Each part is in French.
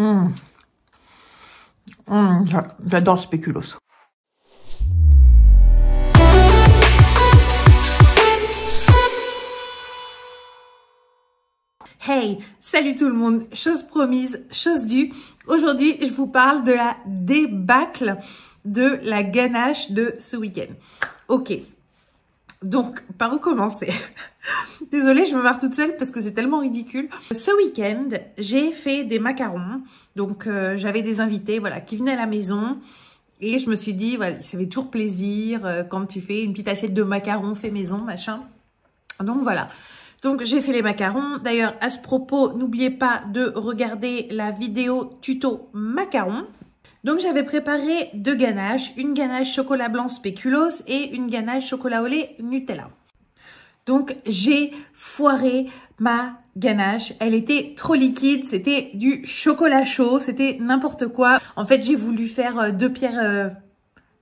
Mmh. Mmh, j'adore le Hey, salut tout le monde, chose promise, chose due. Aujourd'hui, je vous parle de la débâcle de la ganache de ce week-end. Ok, donc, par où commencer Désolée, je me marre toute seule parce que c'est tellement ridicule. Ce week-end, j'ai fait des macarons. Donc, euh, j'avais des invités voilà, qui venaient à la maison. Et je me suis dit, voilà, ça fait toujours plaisir euh, quand tu fais une petite assiette de macarons fait maison, machin. Donc, voilà. Donc, j'ai fait les macarons. D'ailleurs, à ce propos, n'oubliez pas de regarder la vidéo tuto macarons. Donc j'avais préparé deux ganaches, une ganache chocolat blanc spéculoos et une ganache chocolat au lait Nutella. Donc j'ai foiré ma ganache, elle était trop liquide, c'était du chocolat chaud, c'était n'importe quoi. En fait j'ai voulu faire euh, deux pierres, euh,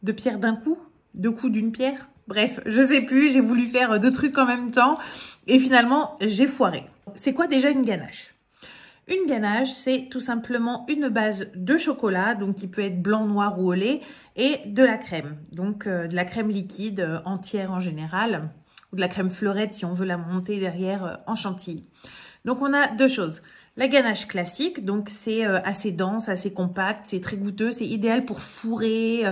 deux pierres d'un coup, deux coups d'une pierre. Bref, je sais plus, j'ai voulu faire euh, deux trucs en même temps et finalement j'ai foiré. C'est quoi déjà une ganache une ganache, c'est tout simplement une base de chocolat, donc qui peut être blanc, noir ou au lait, et de la crème, donc euh, de la crème liquide euh, entière en général, ou de la crème fleurette si on veut la monter derrière euh, en chantilly. Donc on a deux choses. La ganache classique, donc c'est assez dense, assez compact, c'est très goûteux, c'est idéal pour fourrer,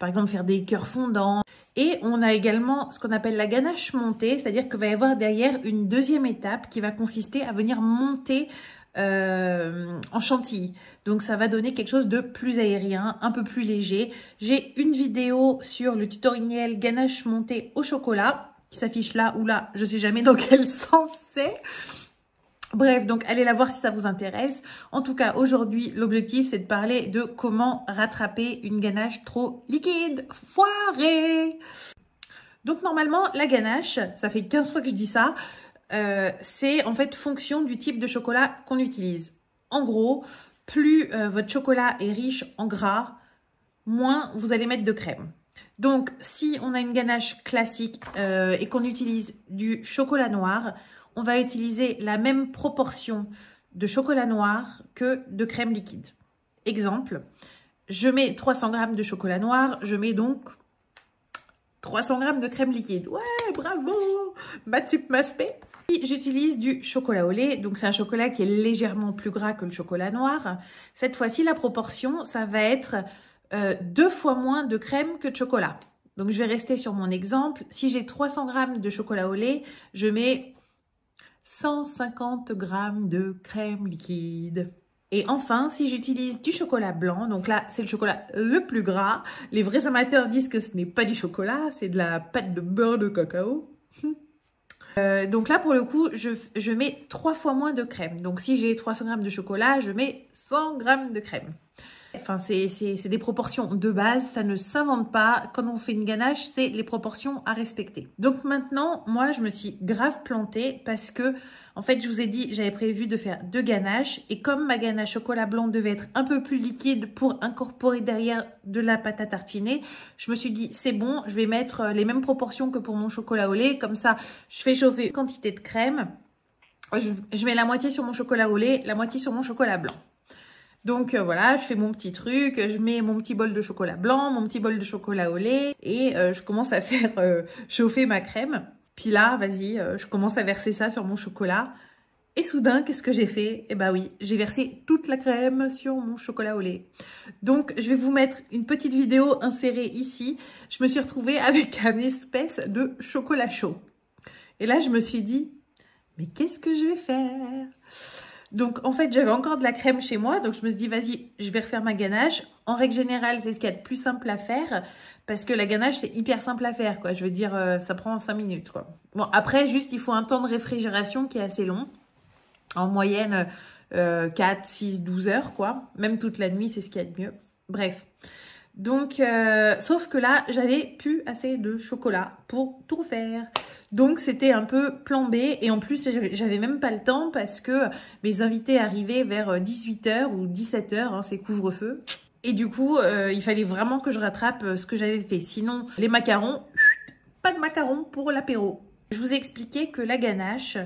par exemple faire des cœurs fondants. Et on a également ce qu'on appelle la ganache montée, c'est-à-dire qu'il va y avoir derrière une deuxième étape qui va consister à venir monter euh, en chantilly. Donc ça va donner quelque chose de plus aérien, un peu plus léger. J'ai une vidéo sur le tutoriel ganache montée au chocolat qui s'affiche là ou là, je sais jamais dans quel sens c'est. Bref, donc allez la voir si ça vous intéresse. En tout cas, aujourd'hui, l'objectif, c'est de parler de comment rattraper une ganache trop liquide, foirée. Donc normalement, la ganache, ça fait 15 fois que je dis ça, euh, c'est en fait fonction du type de chocolat qu'on utilise. En gros, plus euh, votre chocolat est riche en gras, moins vous allez mettre de crème. Donc, si on a une ganache classique euh, et qu'on utilise du chocolat noir, on va utiliser la même proportion de chocolat noir que de crème liquide. Exemple, je mets 300 g de chocolat noir, je mets donc 300 g de crème liquide. Ouais, bravo type Maspé j'utilise du chocolat au lait. Donc, c'est un chocolat qui est légèrement plus gras que le chocolat noir. Cette fois-ci, la proportion, ça va être euh, deux fois moins de crème que de chocolat. Donc, je vais rester sur mon exemple. Si j'ai 300 g de chocolat au lait, je mets 150 grammes de crème liquide. Et enfin, si j'utilise du chocolat blanc, donc là, c'est le chocolat le plus gras. Les vrais amateurs disent que ce n'est pas du chocolat, c'est de la pâte de beurre de cacao. Euh, donc là, pour le coup, je, je mets trois fois moins de crème. Donc si j'ai 300 g de chocolat, je mets 100 g de crème. Enfin, c'est des proportions de base, ça ne s'invente pas. Quand on fait une ganache, c'est les proportions à respecter. Donc maintenant, moi, je me suis grave plantée parce que, en fait, je vous ai dit, j'avais prévu de faire deux ganaches. Et comme ma ganache chocolat blanc devait être un peu plus liquide pour incorporer derrière de la pâte à tartiner, je me suis dit, c'est bon, je vais mettre euh, les mêmes proportions que pour mon chocolat au lait. Comme ça, je fais chauffer une quantité de crème. Je, je mets la moitié sur mon chocolat au lait, la moitié sur mon chocolat blanc. Donc euh, voilà, je fais mon petit truc, je mets mon petit bol de chocolat blanc, mon petit bol de chocolat au lait et euh, je commence à faire euh, chauffer ma crème. Puis là, vas-y, je commence à verser ça sur mon chocolat. Et soudain, qu'est-ce que j'ai fait Eh ben oui, j'ai versé toute la crème sur mon chocolat au lait. Donc, je vais vous mettre une petite vidéo insérée ici. Je me suis retrouvée avec un espèce de chocolat chaud. Et là, je me suis dit, mais qu'est-ce que je vais faire donc en fait, j'avais encore de la crème chez moi, donc je me suis dit, vas-y, je vais refaire ma ganache. En règle générale, c'est ce qu'il y a de plus simple à faire, parce que la ganache, c'est hyper simple à faire, quoi. Je veux dire, euh, ça prend 5 minutes, quoi. Bon, après, juste, il faut un temps de réfrigération qui est assez long. En moyenne, 4, 6, 12 heures, quoi. Même toute la nuit, c'est ce qu'il y a de mieux. Bref. Donc, euh, sauf que là, j'avais pu assez de chocolat pour tout faire. Donc, c'était un peu plan B. Et en plus, j'avais même pas le temps parce que mes invités arrivaient vers 18h euh, ou 17h, hein, c'est couvre-feu. Et du coup, euh, il fallait vraiment que je rattrape ce que j'avais fait. Sinon, les macarons, pas de macarons pour l'apéro. Je vous ai expliqué que la ganache,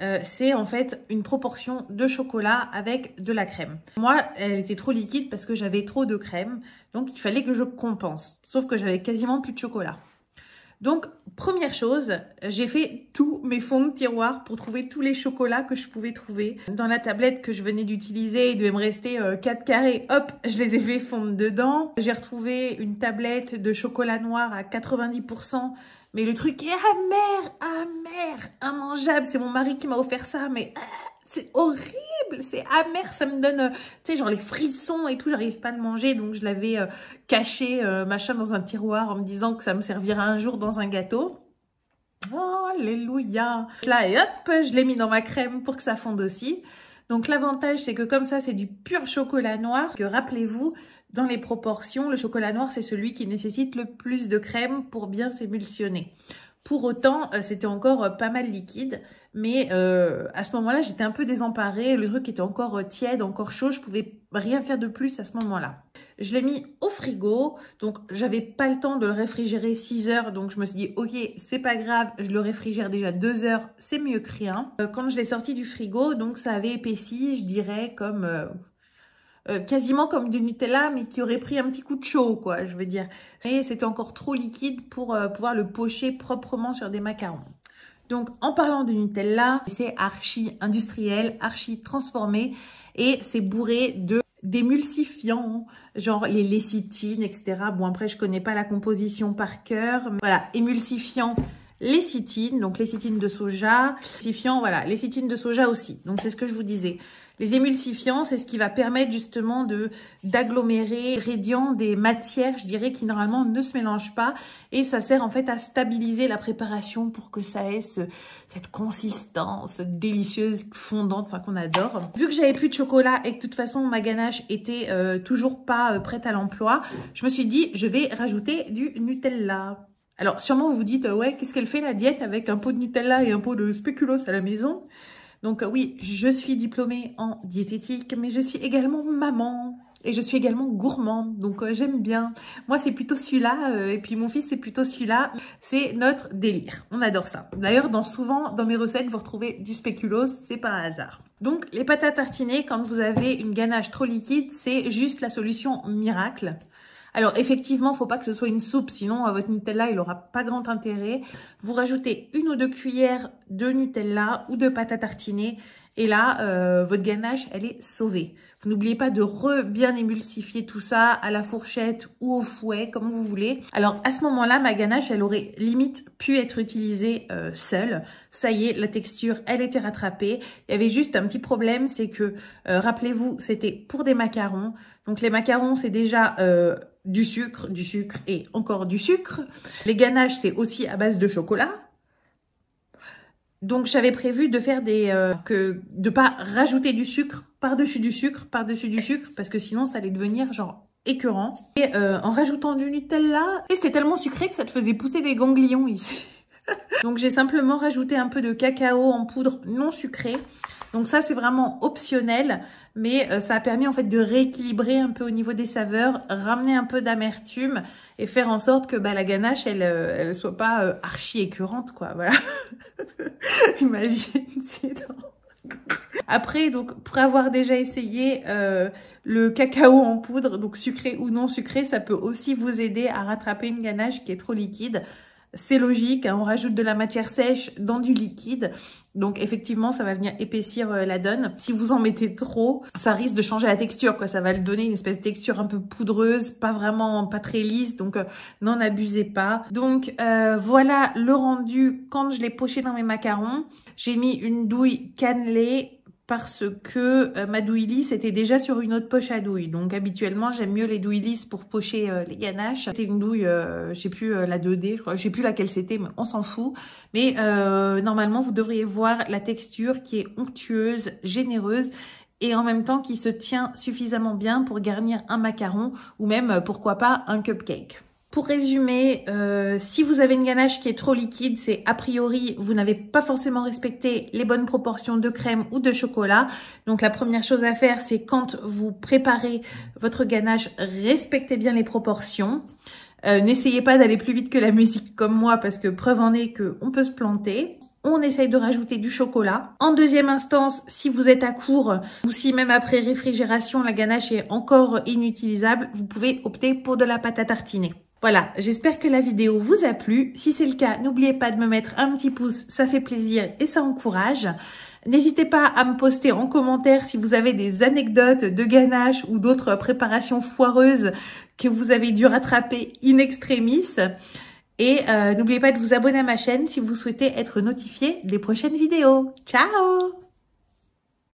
euh, c'est en fait une proportion de chocolat avec de la crème. Moi, elle était trop liquide parce que j'avais trop de crème, donc il fallait que je compense. Sauf que j'avais quasiment plus de chocolat. Donc, première chose, j'ai fait tous mes fonds de tiroir pour trouver tous les chocolats que je pouvais trouver. Dans la tablette que je venais d'utiliser, il devait me rester 4 euh, carrés. Hop, je les ai fait fondre dedans. J'ai retrouvé une tablette de chocolat noir à 90% mais le truc est amer, amer, immangeable. C'est mon mari qui m'a offert ça, mais ah, c'est horrible, c'est amer, ça me donne, euh, tu sais, genre les frissons et tout, j'arrive pas à le manger, donc je l'avais euh, caché, euh, machin, dans un tiroir en me disant que ça me servira un jour dans un gâteau. Oh, alléluia Là, et hop, je l'ai mis dans ma crème pour que ça fonde aussi. Donc l'avantage, c'est que comme ça, c'est du pur chocolat noir, que rappelez-vous, dans les proportions, le chocolat noir, c'est celui qui nécessite le plus de crème pour bien s'émulsionner. Pour autant, euh, c'était encore euh, pas mal liquide, mais euh, à ce moment-là, j'étais un peu désemparée. Le truc était encore tiède, encore chaud. Je pouvais rien faire de plus à ce moment-là. Je l'ai mis au frigo, donc j'avais pas le temps de le réfrigérer 6 heures. Donc je me suis dit, ok, c'est pas grave, je le réfrigère déjà 2 heures, c'est mieux que rien. Quand je l'ai sorti du frigo, donc ça avait épaissi, je dirais, comme... Euh, quasiment comme du Nutella, mais qui aurait pris un petit coup de chaud, quoi, je veux dire. Et c'était encore trop liquide pour euh, pouvoir le pocher proprement sur des macarons. Donc, en parlant de Nutella, c'est archi industriel, archi transformé et c'est bourré de d'émulsifiants, genre les lécithines, etc. Bon, après, je connais pas la composition par cœur. Mais voilà, émulsifiants les citines, donc les citines de soja, émulsifiant, voilà, citines de soja aussi. Donc c'est ce que je vous disais. Les émulsifiants, c'est ce qui va permettre justement de d'agglomérer ingrédients des matières, je dirais, qui normalement ne se mélangent pas. Et ça sert en fait à stabiliser la préparation pour que ça ait cette consistance délicieuse, fondante, enfin qu'on adore. Vu que j'avais plus de chocolat et que de toute façon ma ganache était euh, toujours pas euh, prête à l'emploi, je me suis dit je vais rajouter du Nutella. Alors, sûrement, vous vous dites, euh, ouais, qu'est-ce qu'elle fait la diète avec un pot de Nutella et un pot de spéculoos à la maison Donc euh, oui, je suis diplômée en diététique, mais je suis également maman. Et je suis également gourmande, donc euh, j'aime bien. Moi, c'est plutôt celui-là, et puis mon fils, c'est plutôt celui-là. C'est notre délire. On adore ça. D'ailleurs, dans, souvent, dans mes recettes, vous retrouvez du spéculoos, c'est pas un hasard. Donc, les pâtes à tartiner, quand vous avez une ganache trop liquide, c'est juste la solution miracle. Alors effectivement, faut pas que ce soit une soupe, sinon à euh, votre Nutella, il n'aura pas grand intérêt. Vous rajoutez une ou deux cuillères de Nutella ou de pâte à tartiner. Et là, euh, votre ganache, elle est sauvée. Vous n'oubliez pas de re bien émulsifier tout ça à la fourchette ou au fouet, comme vous voulez. Alors à ce moment-là, ma ganache, elle aurait limite pu être utilisée euh, seule. Ça y est, la texture, elle était rattrapée. Il y avait juste un petit problème, c'est que, rappelez-vous, c'était pour des macarons. Donc les macarons, c'est déjà du sucre, du sucre et encore du sucre. Les ganaches, c'est aussi à base de chocolat. Donc j'avais prévu de faire des euh, que de pas rajouter du sucre par-dessus du sucre par-dessus du sucre parce que sinon ça allait devenir genre écœurant. Et euh, en rajoutant du Nutella, c'était tellement sucré que ça te faisait pousser des ganglions ici. Donc j'ai simplement rajouté un peu de cacao en poudre non sucrée. Donc ça c'est vraiment optionnel, mais euh, ça a permis en fait de rééquilibrer un peu au niveau des saveurs, ramener un peu d'amertume et faire en sorte que bah, la ganache elle euh, soit pas euh, archi écœurante quoi. Voilà. Imagine Après, donc, pour avoir déjà essayé le cacao en poudre, donc sucré ou non sucré, ça peut aussi vous aider à rattraper une ganache qui est trop liquide c'est logique, hein, on rajoute de la matière sèche dans du liquide, donc effectivement ça va venir épaissir euh, la donne. Si vous en mettez trop, ça risque de changer la texture, quoi. ça va le donner une espèce de texture un peu poudreuse, pas vraiment, pas très lisse, donc euh, n'en abusez pas. Donc euh, voilà le rendu quand je l'ai poché dans mes macarons. J'ai mis une douille cannelée parce que euh, ma ma douillis était déjà sur une autre poche à douille. Donc habituellement, j'aime mieux les lisses pour pocher euh, les ganaches. C'était une douille, euh, je sais plus, la 2D, je crois, sais plus laquelle c'était, mais on s'en fout. Mais normalement, vous devriez voir la texture qui est onctueuse, généreuse et en même temps qui se tient suffisamment bien pour garnir un macaron ou même, pourquoi pas, un cupcake. Pour résumer, euh, si vous avez une ganache qui est trop liquide, c'est a priori, vous n'avez pas forcément respecté les bonnes proportions de crème ou de chocolat. Donc la première chose à faire, c'est quand vous préparez votre ganache, respectez bien les proportions. Euh, n'essayez pas d'aller plus vite que la musique comme moi parce que preuve en est qu'on peut se planter on essaye de rajouter du chocolat. En deuxième instance, si vous êtes à court ou si même après réfrigération, la ganache est encore inutilisable, vous pouvez opter pour de la pâte à tartiner. Voilà, j'espère que la vidéo vous a plu. Si c'est le cas, n'oubliez pas de me mettre un petit pouce, ça fait plaisir et ça encourage. N'hésitez pas à me poster en commentaire si vous avez des anecdotes de ganache ou d'autres préparations foireuses que vous avez dû rattraper in extremis. Et euh, n'oubliez pas de vous abonner à ma chaîne si vous souhaitez être notifié des prochaines vidéos. Ciao